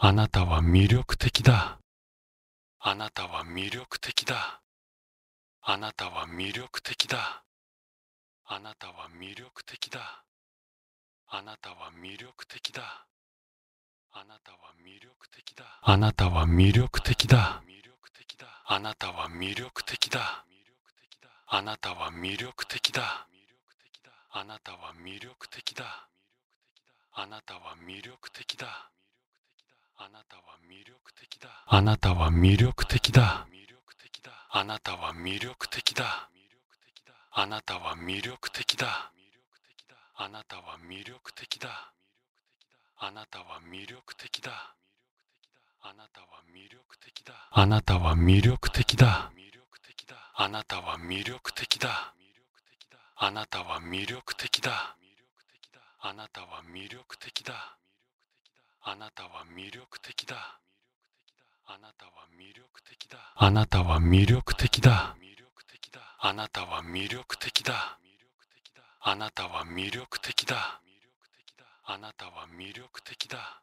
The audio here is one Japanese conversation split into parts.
あなたは魅力的だ。あなたは魅力的だ。あなたは魅力的だ。あなたは魅力的だ。あなたは魅力的だ。あなたは魅力的だ。あなたは魅力的だ。あなたは魅力的だ。あなたは魅力的だ。あなたは魅力的だ。あなたは魅力的だ。あなたは魅力的だあなたは魅力的だあなたは魅力的だあなたは魅力的だあなたは魅力的だあなたは魅力的だあなたは魅力的だあなたは魅力的だあなたは魅力的だあなたは魅力的だあなたは魅力的だあなたは魅力的だあなたは魅力的だあなたは魅力的だあなたは魅力的だあなたは魅力的だあなたは魅力的だ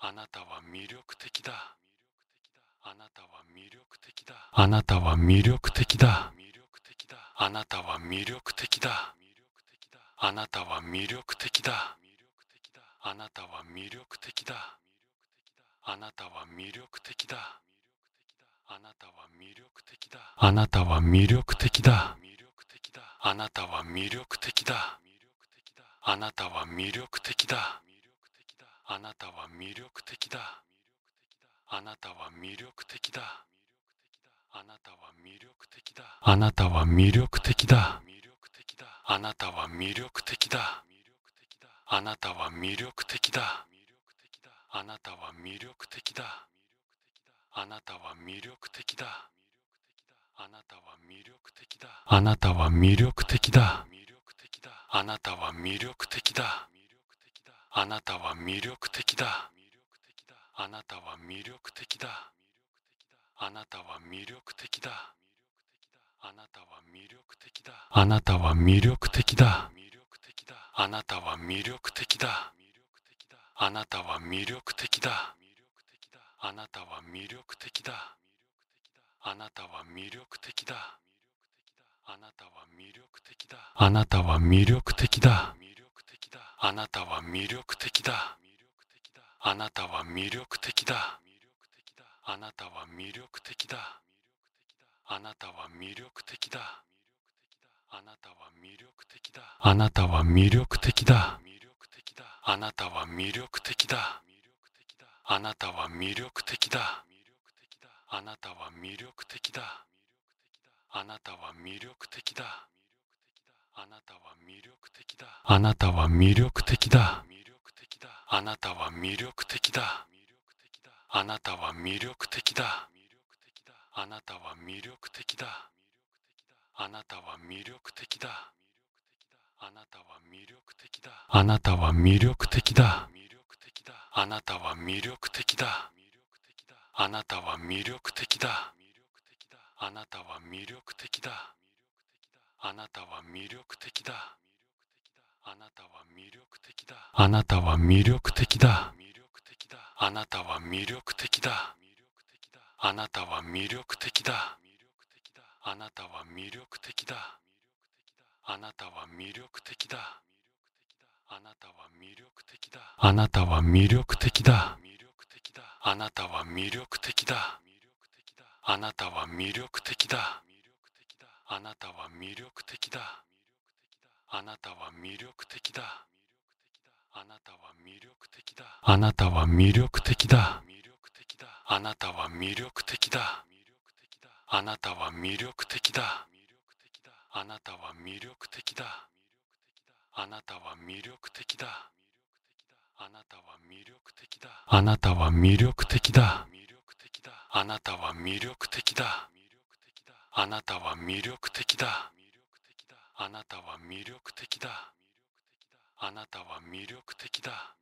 あなたは魅力的だあなたは魅力的だあなたは魅力的だあなたは魅力的だあなたは魅力的だあなたは魅力的だあなたは魅力的だあなたは魅力的だあなたは魅力的だあなたは魅力的だあなたは魅力的だあなたは魅力的だあなたは魅力的だあなたは魅力的だあなたは魅力的だあなたは魅力的だあなたは魅力的だあなたは魅力的だあなたは魅力的だあなたは魅力的だあなたは魅力的だあなたは魅力的だあなたは魅力的だあなたは魅力的だあなたは魅力的だあなたは魅力的だあなたは魅力的だあなたは魅力的だあなたは魅力的だあなたは魅力的だあなたは魅力的だあなたは魅力的だあなたは魅力的だあなたは魅力的だあなたは魅力的だあなたは魅力的だあなたは魅力的だあなたは魅力的だ。あなたは魅力的だ。あなたは魅力的だ。あなたは魅力的だ。あなたは魅力的だ。あなたは魅力的だ。あなたは魅力的だ。あなたは魅力的だ。あなたは魅力的だ。あなたは魅力的だ。あなたは魅力的だあなたは魅力的だあなたは魅力的だあなたは魅力的だあなたは魅力的だあなたは魅力的だあなたは魅力的だあなたは魅力的だあなたは魅力的だあなたは魅力的だあなたは魅力的だあなたは魅力的だあなたは魅力的だあなたは魅力的だあなたは魅力的だあなたは魅力的だあなたは魅力的だあなたは魅力的だあなたは魅力的だあなたは魅力的だあなたは魅力的だあなたは魅力的だあなたは魅力的だあなたは魅力的だあなたは魅力的だあなたは魅力的だあなたは魅力的だあなたは魅力的だあなたは魅力的だあなたは魅力的だあなたは魅力的だ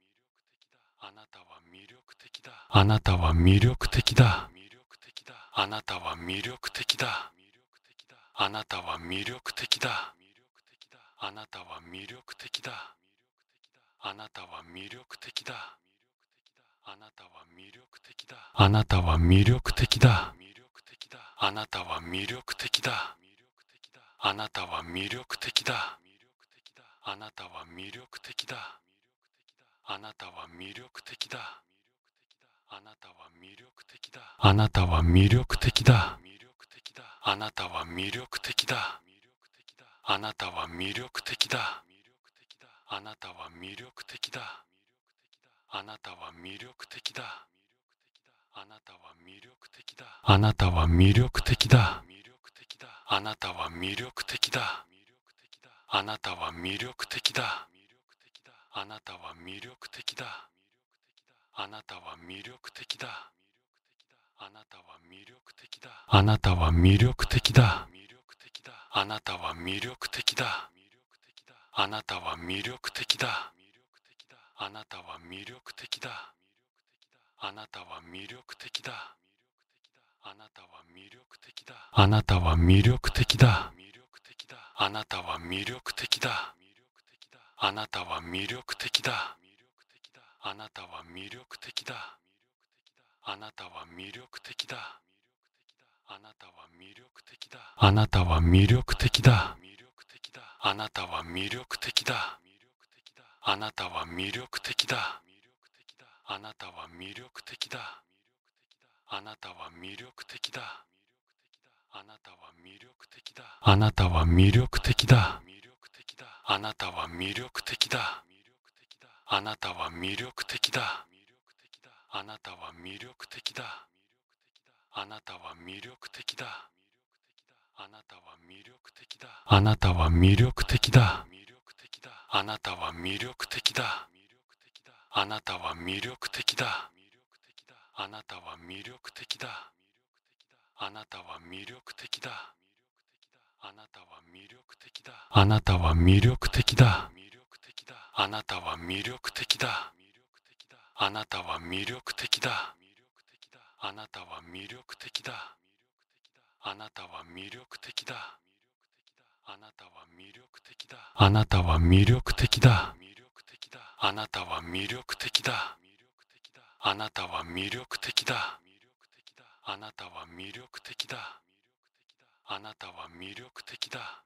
あなたは魅力的だあなたは魅力的だあなたは魅力的だあなたは魅力的だあなたは魅力的だあなたは魅力的だあなたは魅力的だあなたは魅力的だあなたは魅力的だあなたは魅力的だあなたは魅力的だあなたは魅力的だあなたは魅力的だあなたは魅力的だあなたは魅力的だあなたは魅力的だあなたは魅力的だあなたは魅力的だあなたは魅力的だあなたは魅力的だあなたは魅力的だあなたは魅力的だあなたは魅力的だあなたは魅力的だあなたは魅力的だあなたは魅力的だあなたは魅力的だあなたは魅力的だあなたは魅力的だあなたは魅力的だあなたは魅力的だあなたは魅力的だあなたは魅力的だあなたは魅力的だあなたは魅力的だあなたは魅力的だあなたは魅力的だあなたは魅力的だあなたは魅力的だあなたは魅力的だあなたは魅力的だあなたは魅力的だあなたは魅力的だあなたは魅力的だあなたは魅力的だあなたは魅力的だあなたは魅力的だあなたは魅力的だあなたは魅力的だあなたは魅力的だあなたは魅力的だあなたは魅力的だあなたは魅力的だあなたは魅力的だあなたは魅力的だあなたは魅力的だあなたは魅力的だあなたは魅力的だあなたは魅力的だあなたは魅力的だあなたは魅力的だあなたは魅力的だあなたは魅力的だあなたは魅力的だあなたは魅力的だ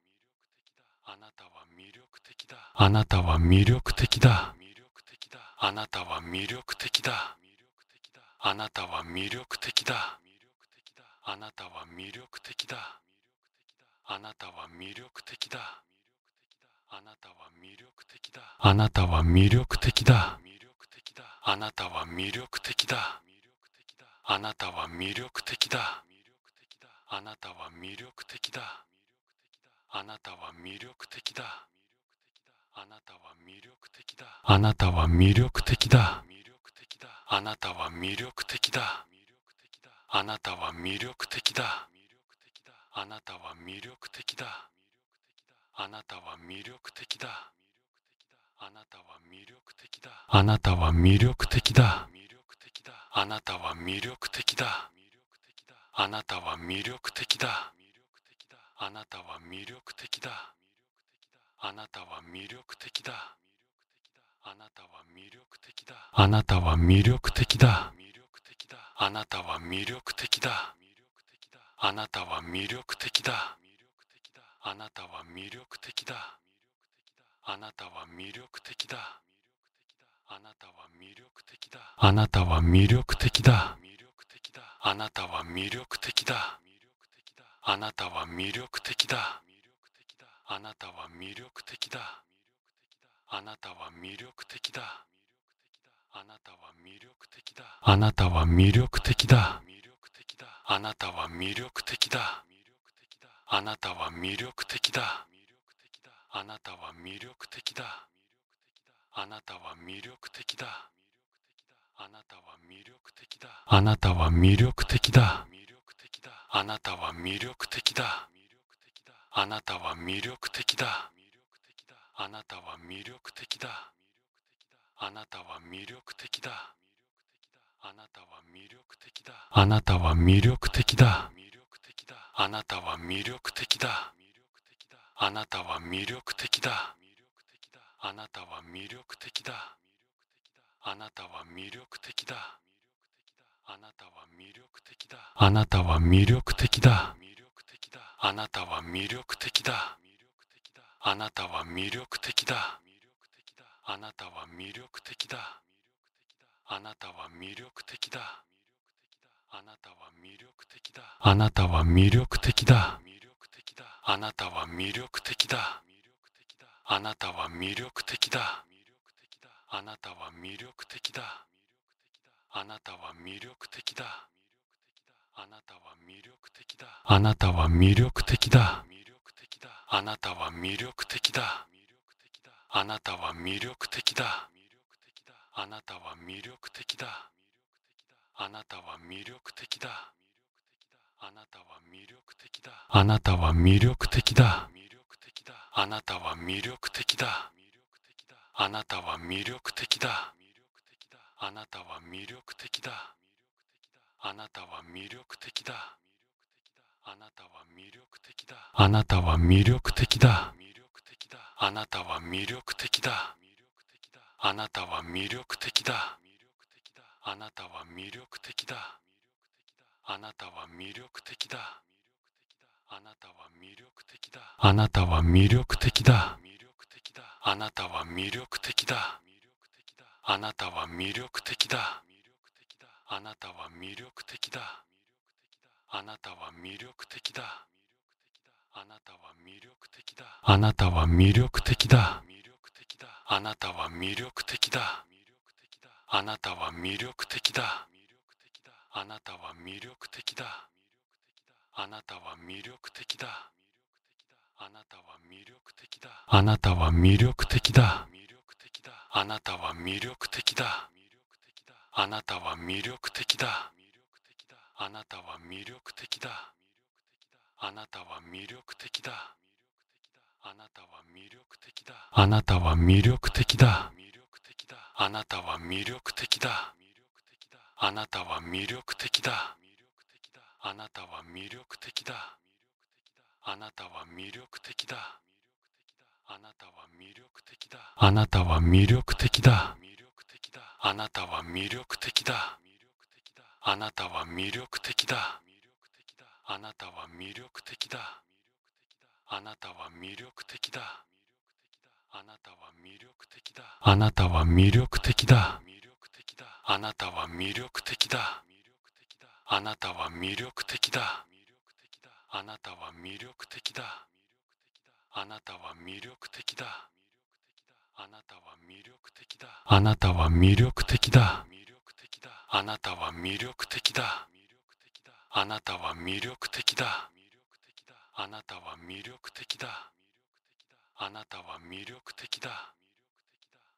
あなたは魅力的だあなたは魅力的だあなたは魅力的だあなたは魅力的だあなたは魅力的だあなたは魅力的だあなたは魅力的だあなたは魅力的だあなたは魅力的だあなたは魅力的だあなたは魅力的だあなたは魅力的だあなたは魅力的だあなたは魅力的だあなたは魅力的だあなたは魅力的だあなたは魅力的だあなたは魅力的だあなたは魅力的だあなたは魅力的だあなたは魅力的だあなたは魅力的だあなたは魅力的だあなたは魅力的だあなたは魅力的だあなたは魅力的だあなたは魅力的だあなたは魅力的だあなたは魅力的だあなたは魅力的だあなたは魅力的だあなたは魅力的だあなたは魅力的だあなたは魅力的だあなたは魅力的だあなたは魅力的だあなたは魅力的だあなたは魅力的だあなたは魅力的だあなたは魅力的だあなたは魅力的だあなたは魅力的だあなたは魅力的だあなたは魅力的だあなたは魅力的だあなたは魅力的だあなたは魅力的だあなたは魅力的だあなたは魅力的だあなたは魅力的だあなたは魅力的だあなたは魅力的だあなたは魅力的だあなたは魅力的だあなたは魅力的だあなたは魅力的だあなたは魅力的だあなたは魅力的だあなたは魅力的だあなたは魅力的だあなたは魅力的だあなたは魅力的だあなたは魅力的だあなたは魅力的だあなたは魅力的だあなたは魅力的だあなたは魅力的だあなたは魅力的だあなたは魅力的だあなたは魅力的だあなたは魅力的だあなたは魅力的だあなたは魅力的だあなたは魅力的だあなたは魅力的だあなたは魅力的だあなたは魅力的だあなたは魅力的だあなたは魅力的だあなたは魅力的だあなたは魅力的だあなたは魅力的だあなたは魅力的だあなたは魅力的だあなたは魅力的だあなたは魅力的だあなたは魅力的だあなたは魅力的だあなたは魅力的だあなたは魅力的だあなたは魅力的だあなたは魅力的だあなたは魅力的だあなたは魅力的だあなたは魅力的だあなたは魅力的だあなたは魅力的だあなたは魅力的だあなたは魅力的だあなたは魅力的だあなたは魅力的だあなたは魅力的だあなたは魅力的だあなたは魅力的だあなたは魅力的だあなたは魅力的だあなたは魅力的だあなたは魅力的だあなたは魅力的だあなたは魅力的だあなたは魅力的だあなたは魅力的だあなたは魅力的だあなたは魅力的だあなたは魅力的だあなたは魅力的だあなたは魅力的だあなたは魅力的だあなたは魅力的だ。あなたは魅力的だ。あなたは魅力的だ。あなたは魅力的だ。あなたは魅力的だ。あなたは魅力的だ。あなたは魅力的だ。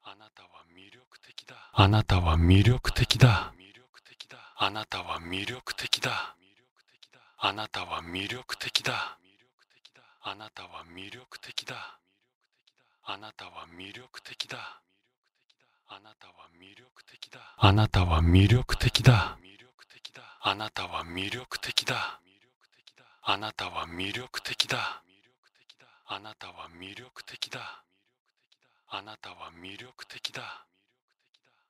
あなたは魅力的だ。あなたは魅力的だ。あなたは魅力的だ。あなたは魅力的だ。あなたは魅力的だあなたは魅力的だあなたは魅力的だあなたは魅力的だあなたは魅力的だあなたは魅力的だあなたは魅力的だあなたは魅力的だ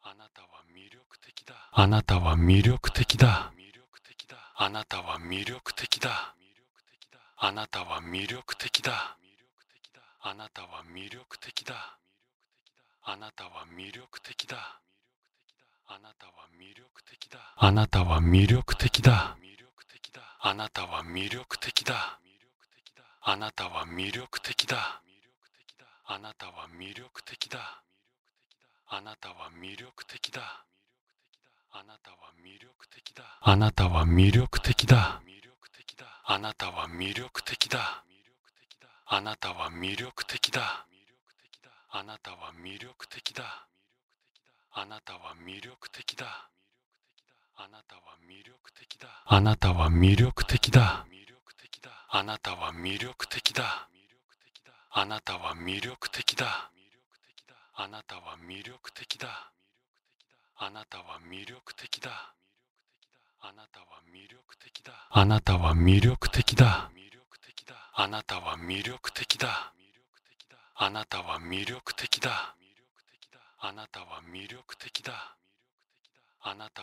あなたは魅力的だあなたは魅力的だあなたは魅力的だあなたは魅力的だあなたは魅力的だあなたは魅力的だあなたは魅力的だあなたは魅力的だあなたは魅力的だあなたは魅力的だあなたは魅力的だあなたは魅力的だあなたは魅力的だあなたは魅力的だあなたは魅力的だあなたは魅力的だあなたは魅力的だあなたは魅力的だあなたは魅力的だあなたは魅力的だあなたは魅力的だあなたは魅力的だあなたは魅力的だあなたは魅力的だあなたは魅力的だあなたは魅力的だ魅力的だあなたは魅力的だ魅力的だあなたは魅力的だあなたは魅力的だあなた